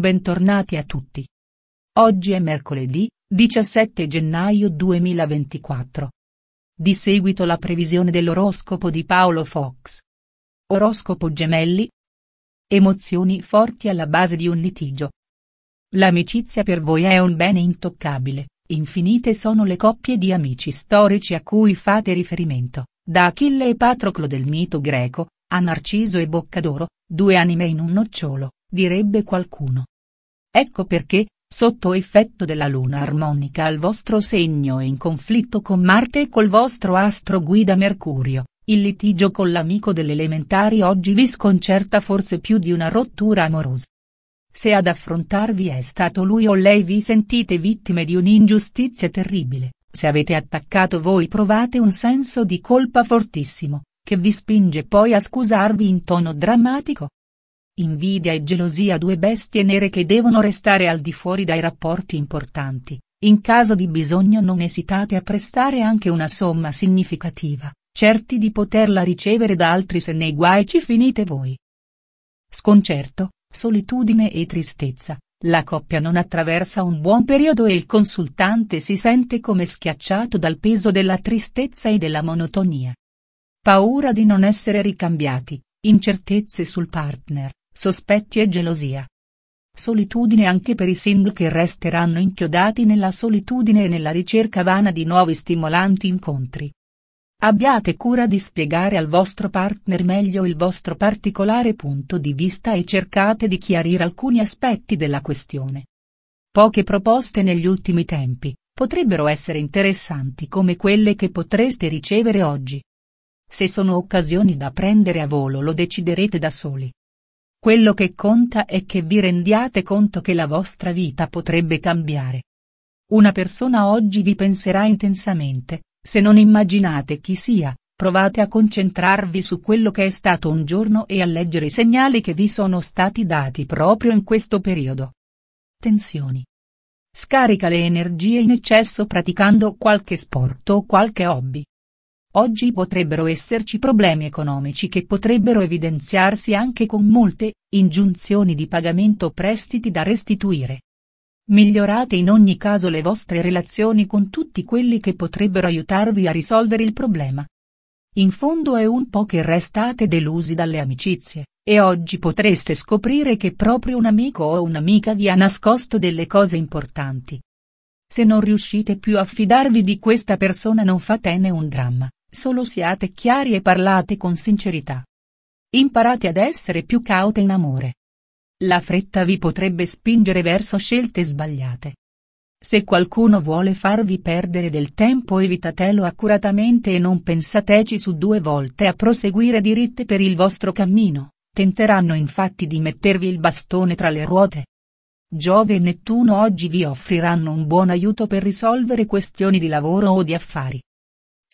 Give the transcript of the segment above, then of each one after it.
Bentornati a tutti. Oggi è mercoledì, 17 gennaio 2024. Di seguito la previsione dell'oroscopo di Paolo Fox. Oroscopo Gemelli. Emozioni forti alla base di un litigio. L'amicizia per voi è un bene intoccabile, infinite sono le coppie di amici storici a cui fate riferimento, da Achille e Patroclo del mito greco, a Narciso e Boccadoro, due anime in un nocciolo, direbbe qualcuno. Ecco perché, sotto effetto della luna armonica al vostro segno e in conflitto con Marte e col vostro astro guida Mercurio, il litigio con l'amico delle elementari oggi vi sconcerta forse più di una rottura amorosa. Se ad affrontarvi è stato lui o lei vi sentite vittime di un'ingiustizia terribile, se avete attaccato voi provate un senso di colpa fortissimo, che vi spinge poi a scusarvi in tono drammatico. Invidia e gelosia due bestie nere che devono restare al di fuori dai rapporti importanti, in caso di bisogno non esitate a prestare anche una somma significativa, certi di poterla ricevere da altri se nei guai ci finite voi. Sconcerto, solitudine e tristezza, la coppia non attraversa un buon periodo e il consultante si sente come schiacciato dal peso della tristezza e della monotonia. Paura di non essere ricambiati, incertezze sul partner, Sospetti e gelosia. Solitudine anche per i single che resteranno inchiodati nella solitudine e nella ricerca vana di nuovi stimolanti incontri. Abbiate cura di spiegare al vostro partner meglio il vostro particolare punto di vista e cercate di chiarire alcuni aspetti della questione. Poche proposte negli ultimi tempi potrebbero essere interessanti come quelle che potreste ricevere oggi. Se sono occasioni da prendere a volo lo deciderete da soli. Quello che conta è che vi rendiate conto che la vostra vita potrebbe cambiare. Una persona oggi vi penserà intensamente, se non immaginate chi sia, provate a concentrarvi su quello che è stato un giorno e a leggere i segnali che vi sono stati dati proprio in questo periodo. Tensioni. Scarica le energie in eccesso praticando qualche sport o qualche hobby. Oggi potrebbero esserci problemi economici che potrebbero evidenziarsi anche con multe, ingiunzioni di pagamento o prestiti da restituire. Migliorate in ogni caso le vostre relazioni con tutti quelli che potrebbero aiutarvi a risolvere il problema. In fondo è un po' che restate delusi dalle amicizie, e oggi potreste scoprire che proprio un amico o un'amica vi ha nascosto delle cose importanti. Se non riuscite più a fidarvi di questa persona non fatene un dramma, Solo siate chiari e parlate con sincerità. Imparate ad essere più caute in amore. La fretta vi potrebbe spingere verso scelte sbagliate. Se qualcuno vuole farvi perdere del tempo evitatelo accuratamente e non pensateci su due volte a proseguire diritte per il vostro cammino, tenteranno infatti di mettervi il bastone tra le ruote. Giove e Nettuno oggi vi offriranno un buon aiuto per risolvere questioni di lavoro o di affari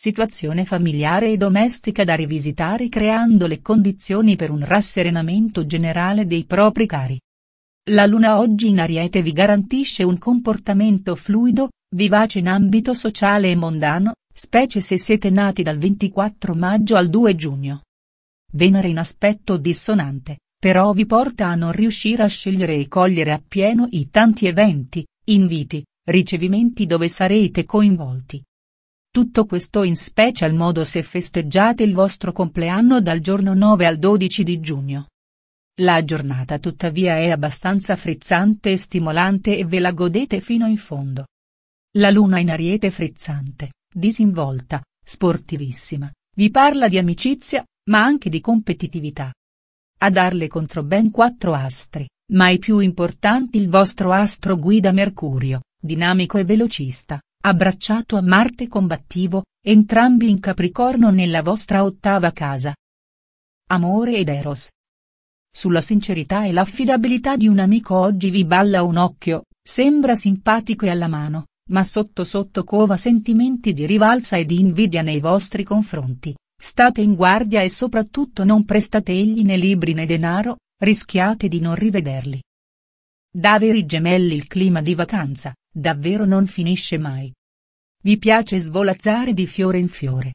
situazione familiare e domestica da rivisitare creando le condizioni per un rasserenamento generale dei propri cari. La luna oggi in Ariete vi garantisce un comportamento fluido, vivace in ambito sociale e mondano, specie se siete nati dal 24 maggio al 2 giugno. Venere in aspetto dissonante, però vi porta a non riuscire a scegliere e cogliere appieno i tanti eventi, inviti, ricevimenti dove sarete coinvolti, tutto questo in special modo se festeggiate il vostro compleanno dal giorno 9 al 12 di giugno. La giornata tuttavia è abbastanza frizzante e stimolante e ve la godete fino in fondo. La luna in ariete frizzante, disinvolta, sportivissima, vi parla di amicizia, ma anche di competitività. A darle contro ben quattro astri, ma i più importanti il vostro astro guida Mercurio, dinamico e velocista, Abbracciato a Marte combattivo, entrambi in Capricorno nella vostra ottava casa. Amore ed Eros. Sulla sincerità e l'affidabilità di un amico oggi vi balla un occhio, sembra simpatico e alla mano, ma sotto sotto cova sentimenti di rivalsa e di invidia nei vostri confronti. State in guardia e soprattutto non prestategli né libri né denaro, rischiate di non rivederli. Dà veri gemelli il clima di vacanza, Davvero non finisce mai. Vi piace svolazzare di fiore in fiore.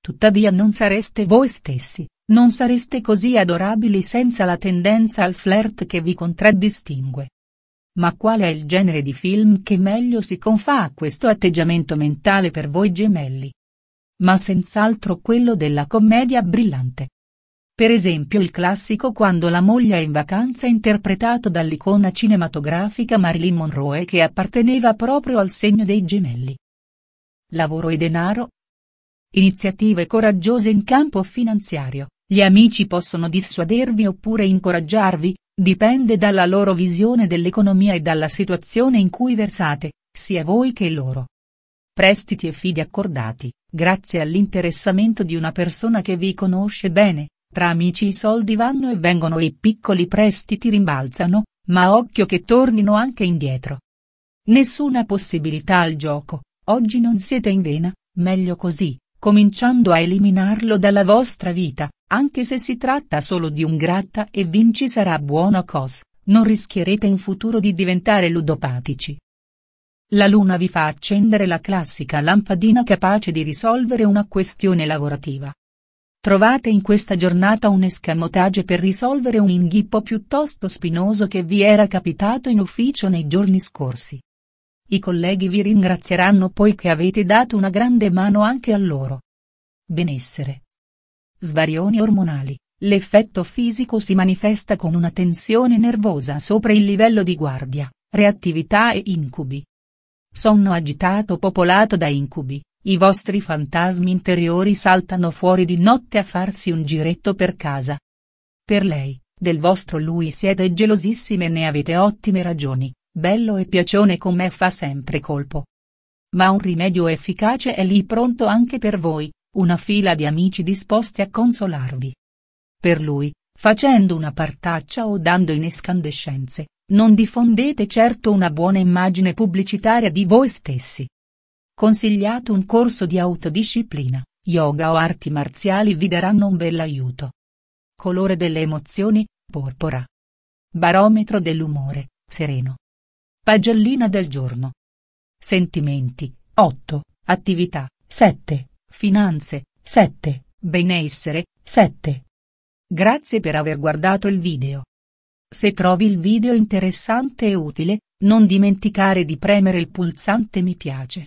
Tuttavia non sareste voi stessi, non sareste così adorabili senza la tendenza al flirt che vi contraddistingue. Ma qual è il genere di film che meglio si confà a questo atteggiamento mentale per voi gemelli? Ma senz'altro quello della commedia brillante. Per esempio il classico Quando la moglie è in vacanza interpretato dall'icona cinematografica Marilyn Monroe che apparteneva proprio al segno dei gemelli. Lavoro e denaro. Iniziative coraggiose in campo finanziario, gli amici possono dissuadervi oppure incoraggiarvi, dipende dalla loro visione dell'economia e dalla situazione in cui versate, sia voi che loro. Prestiti e fidi accordati, grazie all'interessamento di una persona che vi conosce bene, tra amici i soldi vanno e vengono e i piccoli prestiti rimbalzano, ma occhio che tornino anche indietro. Nessuna possibilità al gioco, oggi non siete in vena, meglio così, cominciando a eliminarlo dalla vostra vita, anche se si tratta solo di un gratta e vinci sarà buono cos, non rischierete in futuro di diventare ludopatici. La luna vi fa accendere la classica lampadina capace di risolvere una questione lavorativa, Trovate in questa giornata un escamotage per risolvere un inghippo piuttosto spinoso che vi era capitato in ufficio nei giorni scorsi. I colleghi vi ringrazieranno poiché avete dato una grande mano anche a loro. Benessere. Svarioni ormonali. L'effetto fisico si manifesta con una tensione nervosa sopra il livello di guardia, reattività e incubi. Sonno agitato popolato da incubi. I vostri fantasmi interiori saltano fuori di notte a farsi un giretto per casa. Per lei, del vostro lui siete gelosissime e ne avete ottime ragioni, bello e piacione com'è fa sempre colpo. Ma un rimedio efficace è lì pronto anche per voi, una fila di amici disposti a consolarvi. Per lui, facendo una partaccia o dando in escandescenze, non diffondete certo una buona immagine pubblicitaria di voi stessi. Consigliato un corso di autodisciplina, yoga o arti marziali vi daranno un bell'aiuto. Colore delle emozioni, porpora. Barometro dell'umore, sereno. Pagellina del giorno. Sentimenti, 8, attività, 7, finanze, 7, benessere, 7. Grazie per aver guardato il video. Se trovi il video interessante e utile, non dimenticare di premere il pulsante mi piace.